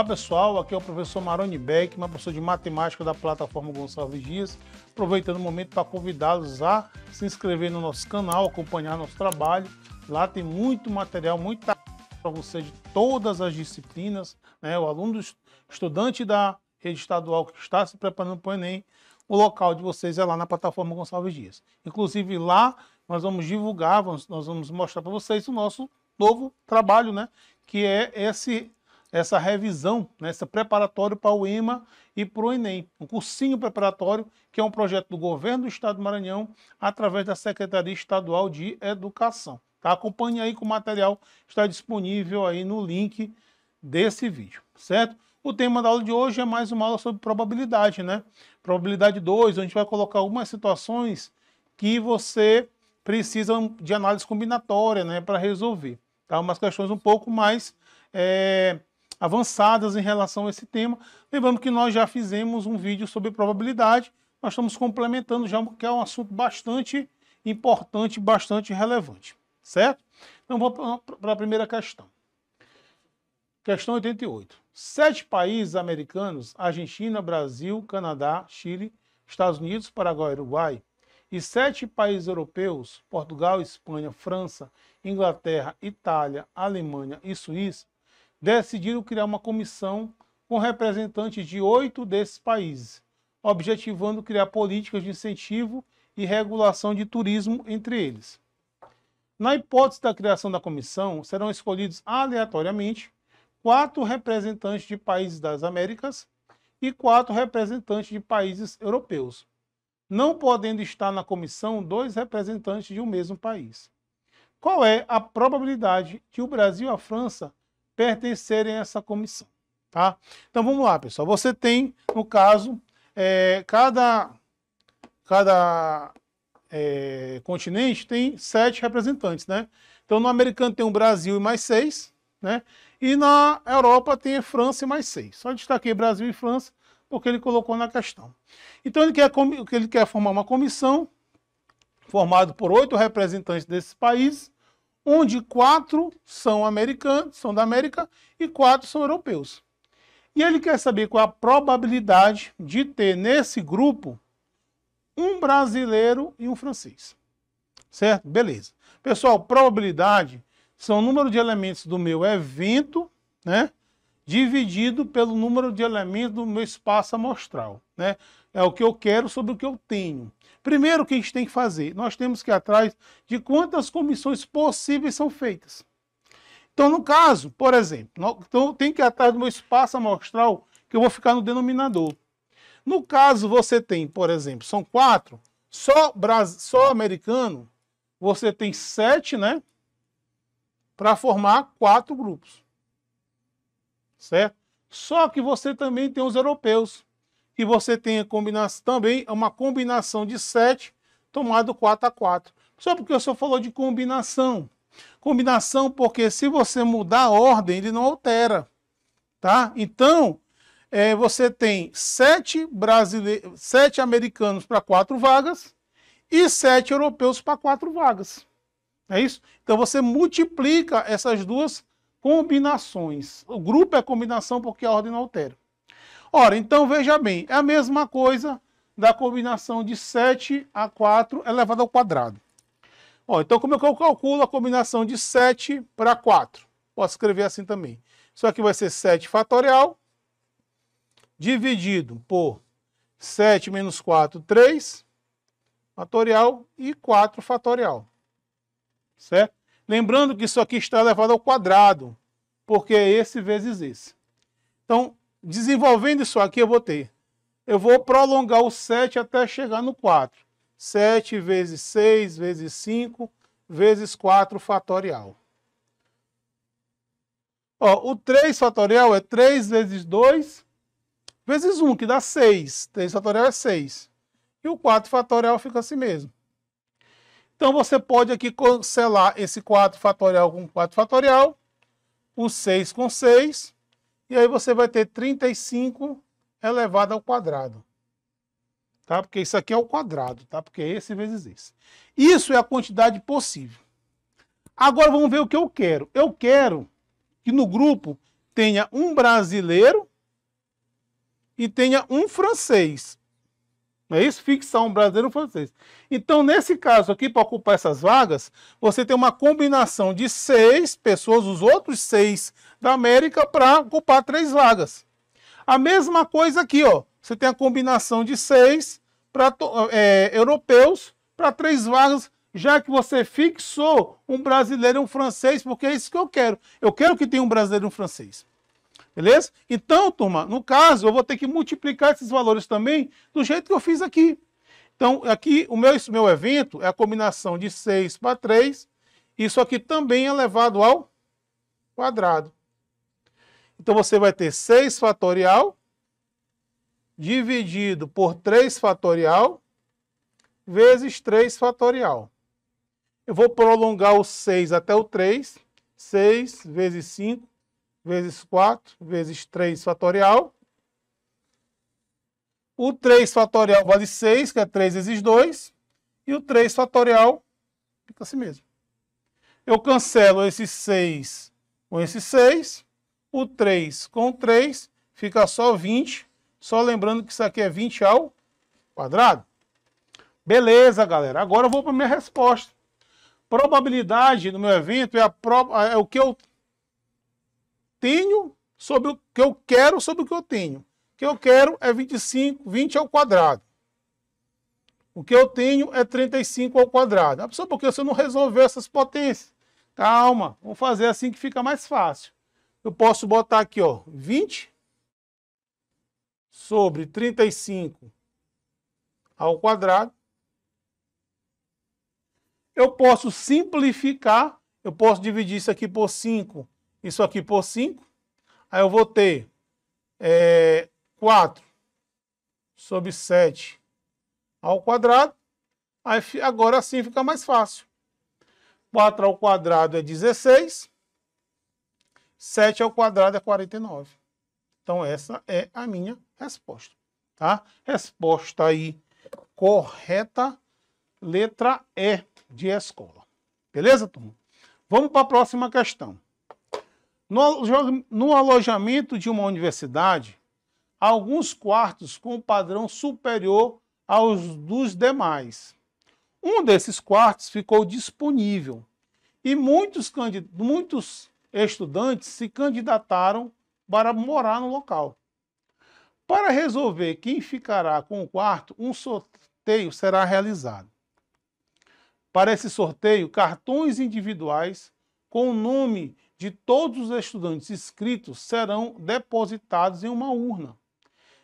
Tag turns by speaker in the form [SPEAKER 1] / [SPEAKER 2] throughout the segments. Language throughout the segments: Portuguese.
[SPEAKER 1] Olá pessoal, aqui é o professor Maroni Beck, uma professor de matemática da plataforma Gonçalves Dias, aproveitando o momento para convidá-los a se inscrever no nosso canal, acompanhar nosso trabalho. Lá tem muito material, muita para você de todas as disciplinas, né? O aluno, estudante da rede estadual que está se preparando para o Enem, o local de vocês é lá na plataforma Gonçalves Dias. Inclusive lá nós vamos divulgar, vamos, nós vamos mostrar para vocês o nosso novo trabalho, né? Que é esse essa revisão, né, esse preparatório para o EMA e para o Enem. Um cursinho preparatório, que é um projeto do governo do Estado do Maranhão, através da Secretaria Estadual de Educação. Tá? Acompanhe aí que o material está disponível aí no link desse vídeo, certo? O tema da aula de hoje é mais uma aula sobre probabilidade, né? Probabilidade 2, onde a gente vai colocar algumas situações que você precisa de análise combinatória, né, para resolver. Tá? Umas questões um pouco mais é, avançadas em relação a esse tema. Lembrando que nós já fizemos um vídeo sobre probabilidade, nós estamos complementando já que é um assunto bastante importante, bastante relevante, certo? Então vamos para a primeira questão. Questão 88. Sete países americanos, Argentina, Brasil, Canadá, Chile, Estados Unidos, Paraguai e Uruguai, e sete países europeus, Portugal, Espanha, França, Inglaterra, Itália, Alemanha e Suíça, decidiram criar uma comissão com representantes de oito desses países, objetivando criar políticas de incentivo e regulação de turismo entre eles. Na hipótese da criação da comissão, serão escolhidos aleatoriamente quatro representantes de países das Américas e quatro representantes de países europeus, não podendo estar na comissão dois representantes de um mesmo país. Qual é a probabilidade de o Brasil e a França pertencerem a essa comissão. Tá? Então vamos lá, pessoal. Você tem, no caso, é, cada, cada é, continente tem sete representantes, né? Então no americano tem o Brasil e mais seis, né? E na Europa tem a França e mais seis. Só destaquei Brasil e França porque ele colocou na questão. Então ele quer, ele quer formar uma comissão formada por oito representantes desses países onde quatro são americanos, são da América, e quatro são europeus. E ele quer saber qual a probabilidade de ter nesse grupo um brasileiro e um francês. Certo? Beleza. Pessoal, probabilidade são o número de elementos do meu evento, né? Dividido pelo número de elementos do meu espaço amostral, né? É o que eu quero sobre o que eu tenho. Primeiro, o que a gente tem que fazer? Nós temos que ir atrás de quantas comissões possíveis são feitas. Então, no caso, por exemplo, então, tem que ir atrás do meu espaço amostral, que eu vou ficar no denominador. No caso, você tem, por exemplo, são quatro, só, Brasil, só americano, você tem sete, né? Para formar quatro grupos. Certo? Só que você também tem os europeus e você tenha combinação também é uma combinação de 7 tomado 4 a 4. Só porque o senhor falou de combinação. Combinação porque se você mudar a ordem, ele não altera, tá? Então, é, você tem 7 brasileiros, 7 americanos para 4 vagas e 7 europeus para 4 vagas. É isso? Então você multiplica essas duas combinações. O grupo é combinação porque a ordem não altera. Ora, então veja bem, é a mesma coisa da combinação de 7 a 4 elevado ao quadrado. Ó, então como é que eu calculo a combinação de 7 para 4? Posso escrever assim também. Isso aqui vai ser 7 fatorial dividido por 7 menos 4, 3 fatorial e 4 fatorial. Certo? Lembrando que isso aqui está elevado ao quadrado, porque é esse vezes esse. Então, Desenvolvendo isso aqui, eu vou ter. Eu vou prolongar o 7 até chegar no 4. 7 vezes 6 vezes 5 vezes 4 fatorial. Ó, o 3 fatorial é 3 vezes 2 vezes 1, que dá 6. 3 fatorial é 6. E o 4 fatorial fica assim mesmo. Então você pode aqui cancelar esse 4 fatorial com 4 fatorial, o 6 com 6 e aí você vai ter 35 elevado ao quadrado. Tá? Porque isso aqui é o quadrado, tá? Porque é esse vezes esse. Isso é a quantidade possível. Agora vamos ver o que eu quero. Eu quero que no grupo tenha um brasileiro e tenha um francês. É isso? um brasileiro-francês. e um Então, nesse caso aqui, para ocupar essas vagas, você tem uma combinação de seis pessoas, os outros seis da América, para ocupar três vagas. A mesma coisa aqui, ó. Você tem a combinação de seis pra, é, europeus para três vagas, já que você fixou um brasileiro e um francês, porque é isso que eu quero. Eu quero que tenha um brasileiro e um francês. Beleza? Então, turma, no caso, eu vou ter que multiplicar esses valores também do jeito que eu fiz aqui. Então, aqui, o meu, meu evento é a combinação de 6 para 3. Isso aqui também é elevado ao quadrado. Então, você vai ter 6 fatorial dividido por 3 fatorial vezes 3 fatorial. Eu vou prolongar o 6 até o 3. 6 vezes 5 vezes 4 vezes 3 fatorial. O 3 fatorial vale 6, que é 3 vezes 2. E o 3 fatorial fica assim mesmo. Eu cancelo esse 6 com esse 6. O 3 com 3 fica só 20. Só lembrando que isso aqui é 20 ao quadrado. Beleza, galera. Agora eu vou para a minha resposta. Probabilidade no meu evento é, pro... é o que eu tenho sobre o que eu quero sobre o que eu tenho. O que eu quero é 25, 20 ao quadrado. O que eu tenho é 35 ao quadrado. A ah, pessoa, por que você não resolveu essas potências? Calma, vamos fazer assim que fica mais fácil. Eu posso botar aqui, ó, 20 sobre 35 ao quadrado. Eu posso simplificar, eu posso dividir isso aqui por 5 isso aqui por 5. Aí eu vou ter é, 4 sobre 7 ao quadrado. Aí, agora sim fica mais fácil. 4 ao quadrado é 16. 7 ao quadrado é 49. Então, essa é a minha resposta. Tá? Resposta aí correta, letra E de escola. Beleza, turma? Vamos para a próxima questão. No, no alojamento de uma universidade, alguns quartos com padrão superior aos dos demais. Um desses quartos ficou disponível e muitos, muitos estudantes se candidataram para morar no local. Para resolver quem ficará com o quarto, um sorteio será realizado. Para esse sorteio, cartões individuais com o nome de todos os estudantes inscritos serão depositados em uma urna,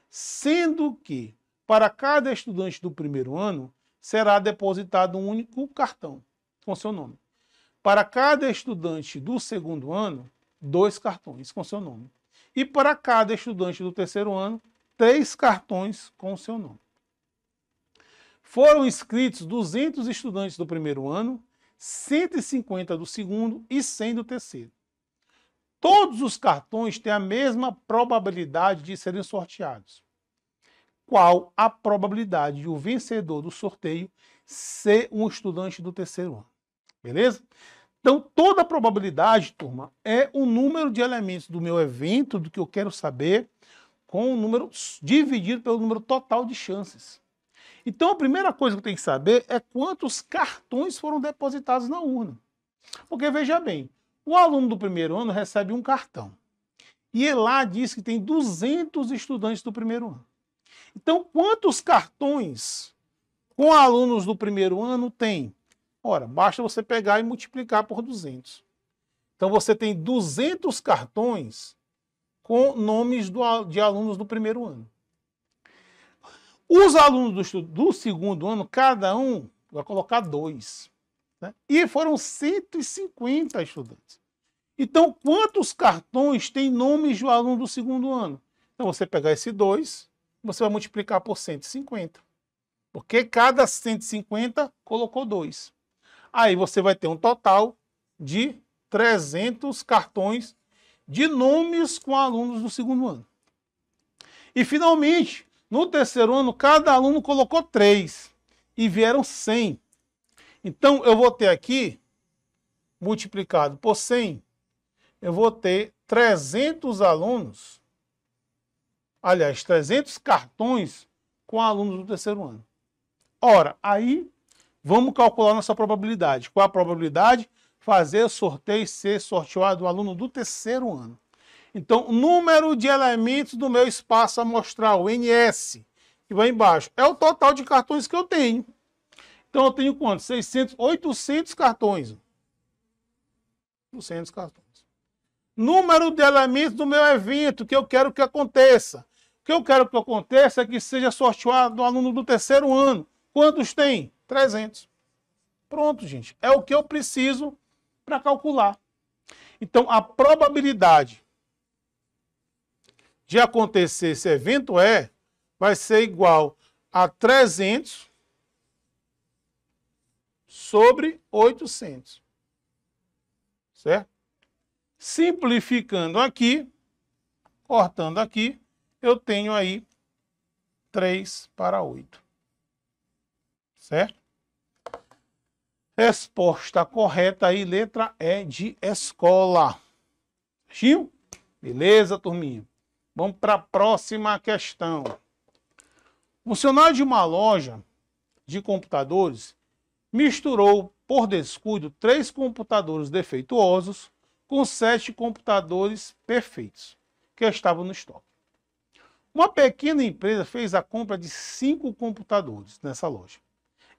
[SPEAKER 1] sendo que para cada estudante do primeiro ano será depositado um único cartão com seu nome. Para cada estudante do segundo ano, dois cartões com seu nome. E para cada estudante do terceiro ano, três cartões com seu nome. Foram inscritos 200 estudantes do primeiro ano, 150 do segundo e 100 do terceiro todos os cartões têm a mesma probabilidade de serem sorteados. Qual a probabilidade de o vencedor do sorteio ser um estudante do terceiro ano? Beleza? Então, toda a probabilidade, turma, é o número de elementos do meu evento, do que eu quero saber, com o número dividido pelo número total de chances. Então, a primeira coisa que eu tenho que saber é quantos cartões foram depositados na urna. Porque veja bem, o aluno do primeiro ano recebe um cartão. E lá diz que tem 200 estudantes do primeiro ano. Então, quantos cartões com alunos do primeiro ano tem? Ora, basta você pegar e multiplicar por 200. Então, você tem 200 cartões com nomes do, de alunos do primeiro ano. Os alunos do, do segundo ano, cada um vai colocar dois. Né? E foram 150 estudantes. Então, quantos cartões têm nomes do aluno do segundo ano? Então, você pegar esse 2, você vai multiplicar por 150. Porque cada 150 colocou 2. Aí você vai ter um total de 300 cartões de nomes com alunos do segundo ano. E, finalmente, no terceiro ano, cada aluno colocou 3 e vieram 100. Então, eu vou ter aqui, multiplicado por 100, eu vou ter 300 alunos, aliás, 300 cartões com alunos do terceiro ano. Ora, aí vamos calcular nossa probabilidade. Qual a probabilidade? Fazer o sorteio e ser sorteado o aluno do terceiro ano. Então, número de elementos do meu espaço amostral, o NS, que vai embaixo, é o total de cartões que eu tenho. Então eu tenho quanto? 600, 800 cartões. 800 cartões. Número de elementos do meu evento que eu quero que aconteça. O que eu quero que aconteça é que seja sorteado um aluno do terceiro ano. Quantos tem? 300. Pronto, gente. É o que eu preciso para calcular. Então, a probabilidade de acontecer esse evento é vai ser igual a 300 sobre 800. Certo? Simplificando aqui, cortando aqui, eu tenho aí 3 para 8. Certo? Resposta correta aí, letra E de escola. Certinho? Beleza, turminha? Vamos para a próxima questão. Funcionário de uma loja de computadores misturou por descuido três computadores defeituosos com sete computadores perfeitos que estavam no estoque. Uma pequena empresa fez a compra de cinco computadores nessa loja,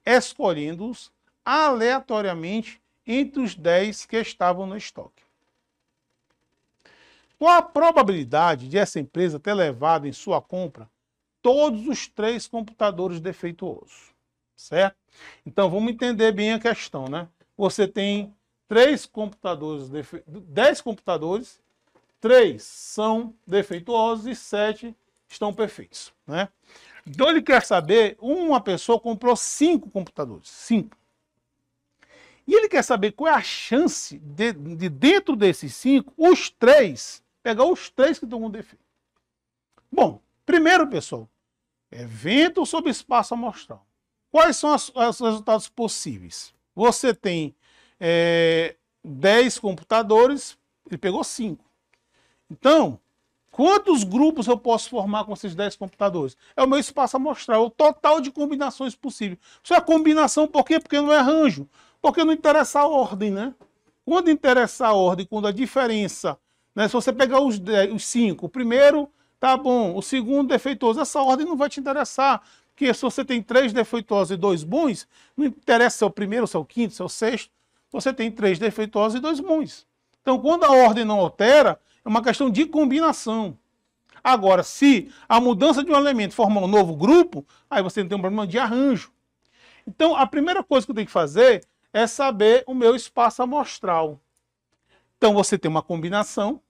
[SPEAKER 1] escolhendo-os aleatoriamente entre os dez que estavam no estoque. Qual a probabilidade de essa empresa ter levado em sua compra todos os três computadores defeituosos? certo? Então vamos entender bem a questão, né? Você tem três computadores, dez computadores, três são defeituosos e sete estão perfeitos, né? Então ele quer saber, uma pessoa comprou cinco computadores, cinco. E ele quer saber qual é a chance de, de dentro desses cinco, os três, pegar os três que estão com defeito. Bom, primeiro, pessoal, evento sobre espaço amostral. Quais são os resultados possíveis? Você tem é, 10 computadores, ele pegou 5. Então, quantos grupos eu posso formar com esses 10 computadores? É o meu espaço amostral, é o total de combinações possíveis. Só é combinação por quê? Porque não é arranjo. Porque não interessa a ordem, né? Quando interessa a ordem, quando a diferença, né? Se você pegar os, 10, os 5, o primeiro tá bom, o segundo defeitoso, é essa ordem não vai te interessar, que se você tem três defeituosos e dois bons, não interessa se é o primeiro, se é o quinto, se é o sexto, você tem três defeituosos e dois bons. Então, quando a ordem não altera, é uma questão de combinação. Agora, se a mudança de um elemento forma um novo grupo, aí você tem um problema de arranjo. Então, a primeira coisa que eu tenho que fazer é saber o meu espaço amostral. Então, você tem uma combinação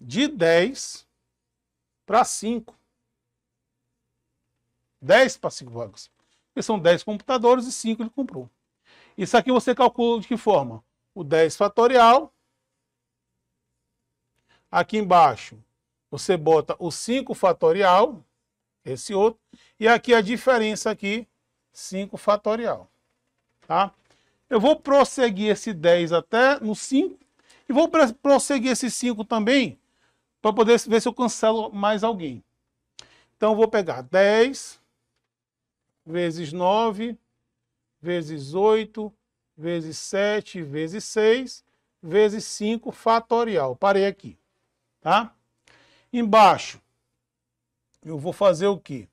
[SPEAKER 1] de 10 para 5. 10 para 5 vagas. Porque são 10 computadores e 5 ele comprou. Isso aqui você calcula de que forma? O 10 fatorial. Aqui embaixo você bota o 5 fatorial, esse outro. E aqui a diferença aqui, 5 fatorial. Tá? Eu vou prosseguir esse 10 até no 5. E vou prosseguir esse 5 também, para poder ver se eu cancelo mais alguém. Então, eu vou pegar 10 vezes 9, vezes 8, vezes 7, vezes 6, vezes 5 fatorial. Parei aqui, tá? Embaixo, eu vou fazer o quê?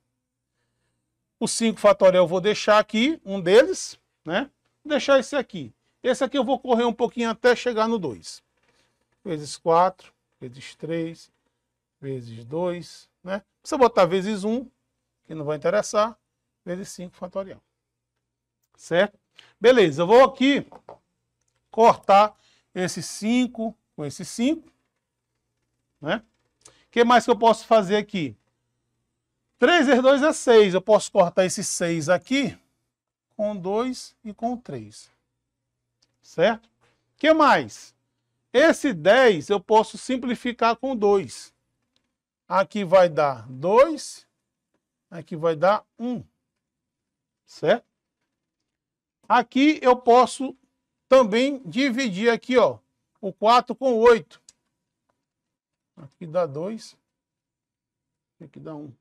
[SPEAKER 1] O 5 fatorial eu vou deixar aqui, um deles, né? Vou deixar esse aqui. Esse aqui eu vou correr um pouquinho até chegar no 2. Vezes 4, vezes 3, vezes 2, né? Precisa botar vezes 1, que não vai interessar vezes 5 fatorial. Certo? Beleza, eu vou aqui cortar esse 5 com esse 5. Né? O que mais que eu posso fazer aqui? 3 vezes 2 é 6. Eu posso cortar esse 6 aqui com 2 e com 3. Certo? O que mais? Esse 10 eu posso simplificar com 2. Aqui vai dar 2, aqui vai dar 1. Um certo? Aqui eu posso também dividir aqui, ó, o 4 com 8. Aqui dá 2. Aqui dá 1.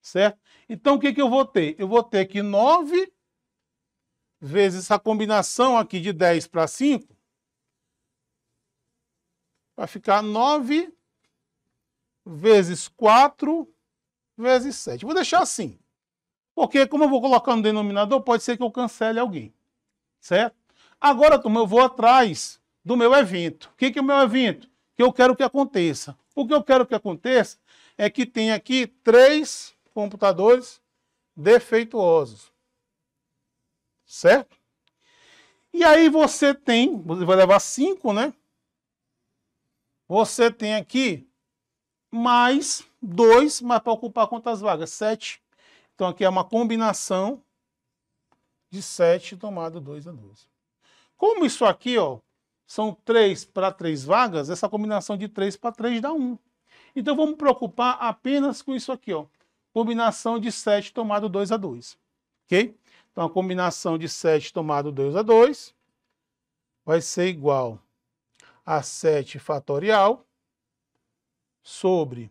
[SPEAKER 1] Certo? Então, o que, que eu vou ter? Eu vou ter aqui 9 vezes essa combinação aqui de 10 para 5. Vai ficar 9 vezes 4 vezes 7. Vou deixar assim. Porque como eu vou colocar no denominador, pode ser que eu cancele alguém. Certo? Agora, turma, eu vou atrás do meu evento. O que, é o meu evento? Que eu quero que aconteça. O que eu quero que aconteça é que tenha aqui três computadores defeituosos. Certo? E aí você tem, você vai levar cinco, né? Você tem aqui mais dois, mas para ocupar quantas vagas? Sete. Então aqui é uma combinação de 7 tomado 2 a 12. Como isso aqui, ó, são 3 para 3 vagas, essa combinação de 3 para 3 dá 1. Então vamos preocupar apenas com isso aqui, ó. Combinação de 7 tomado 2 a 2. OK? Então a combinação de 7 tomado 2 a 2 vai ser igual a 7 fatorial sobre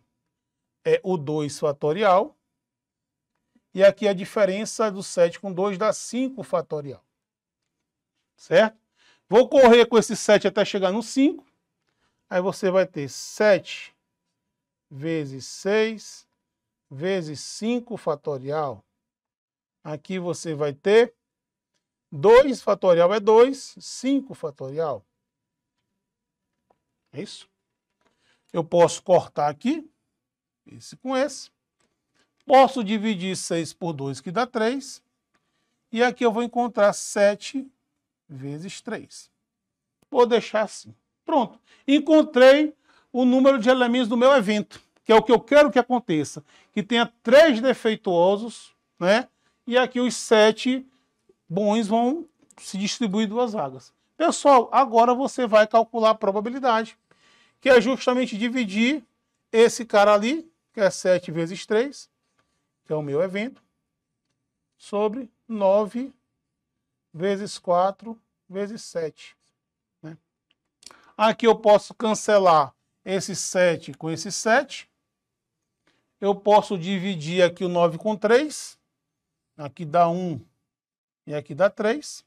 [SPEAKER 1] é, o 2 fatorial e aqui a diferença do 7 com 2 dá 5 fatorial. Certo? Vou correr com esse 7 até chegar no 5. Aí você vai ter 7 vezes 6 vezes 5 fatorial. Aqui você vai ter 2 fatorial é 2, 5 fatorial. É isso? Eu posso cortar aqui, esse com esse. Posso dividir 6 por 2, que dá 3. E aqui eu vou encontrar 7 vezes 3. Vou deixar assim. Pronto. Encontrei o número de elementos do meu evento, que é o que eu quero que aconteça. Que tenha 3 defeituosos, né? E aqui os 7 bons vão se distribuir duas vagas. Pessoal, agora você vai calcular a probabilidade, que é justamente dividir esse cara ali, que é 7 vezes 3, é o meu evento, sobre 9 vezes 4 vezes 7. Né? Aqui eu posso cancelar esse 7 com esse 7. Eu posso dividir aqui o 9 com 3. Aqui dá 1 e aqui dá 3.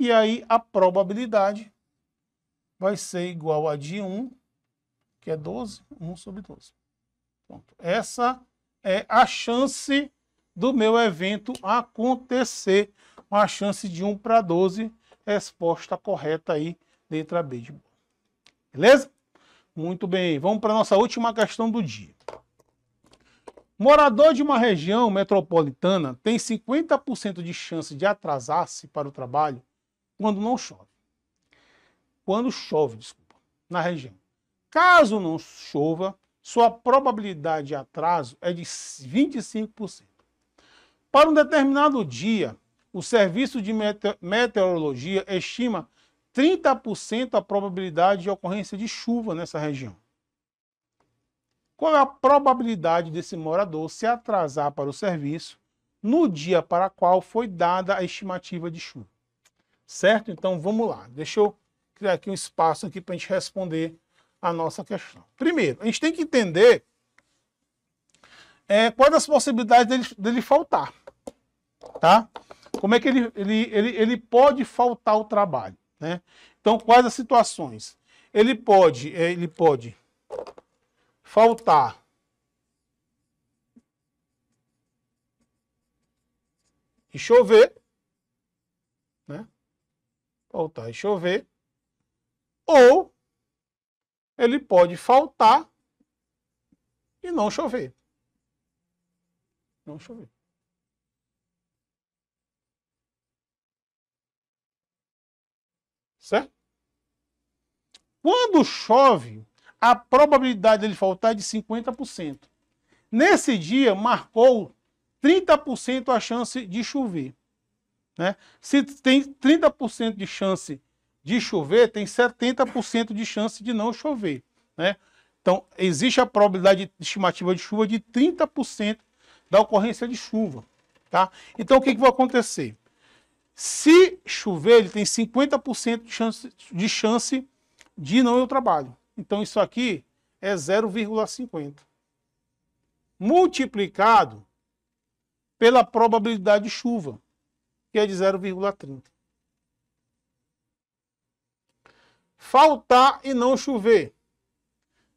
[SPEAKER 1] E aí a probabilidade vai ser igual a de 1, que é 12, 1 sobre 12. Pronto. Essa é, a chance do meu evento acontecer. Uma chance de 1 para 12, resposta correta aí, letra B de bola. Beleza? Muito bem, vamos para a nossa última questão do dia. Morador de uma região metropolitana tem 50% de chance de atrasar-se para o trabalho quando não chove. Quando chove, desculpa, na região. Caso não chova, sua probabilidade de atraso é de 25%. Para um determinado dia, o Serviço de Meteorologia estima 30% a probabilidade de ocorrência de chuva nessa região. Qual é a probabilidade desse morador se atrasar para o serviço no dia para qual foi dada a estimativa de chuva? Certo? Então vamos lá. Deixa eu criar aqui um espaço aqui para a gente responder a nossa questão. Primeiro, a gente tem que entender é, quais as possibilidades dele, dele faltar. Tá? Como é que ele, ele, ele, ele pode faltar o trabalho? Né? Então, quais as situações? Ele pode, é, ele pode faltar e chover, né? Faltar e chover, ou ele pode faltar e não chover. Não chover. Certo? Quando chove, a probabilidade dele faltar é de 50%. Nesse dia, marcou 30% a chance de chover. Né? Se tem 30% de chance de chover, tem 70% de chance de não chover. Né? Então, existe a probabilidade estimativa de chuva de 30% da ocorrência de chuva. Tá? Então, o que, que vai acontecer? Se chover, ele tem 50% de chance, de chance de não ir ao trabalho. Então, isso aqui é 0,50. Multiplicado pela probabilidade de chuva, que é de 0,30. faltar e não chover.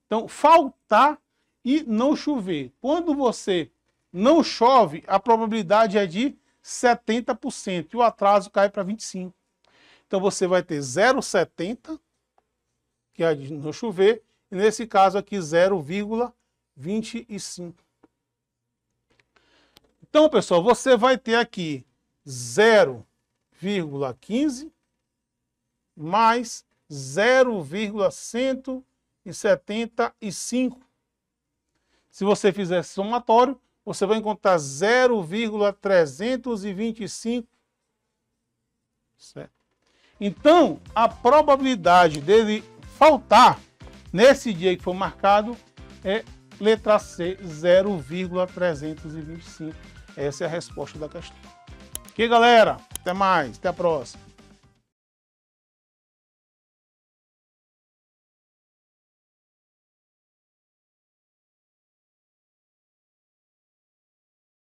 [SPEAKER 1] Então, faltar e não chover. Quando você não chove, a probabilidade é de 70% e o atraso cai para 25%. Então, você vai ter 0,70, que é de não chover, e nesse caso aqui 0,25. Então, pessoal, você vai ter aqui 0,15 mais 0,175. Se você fizer somatório, você vai encontrar 0,325. Certo? Então, a probabilidade dele faltar nesse dia que foi marcado é letra C, 0,325. Essa é a resposta da questão. Ok, galera? Até mais. Até a próxima.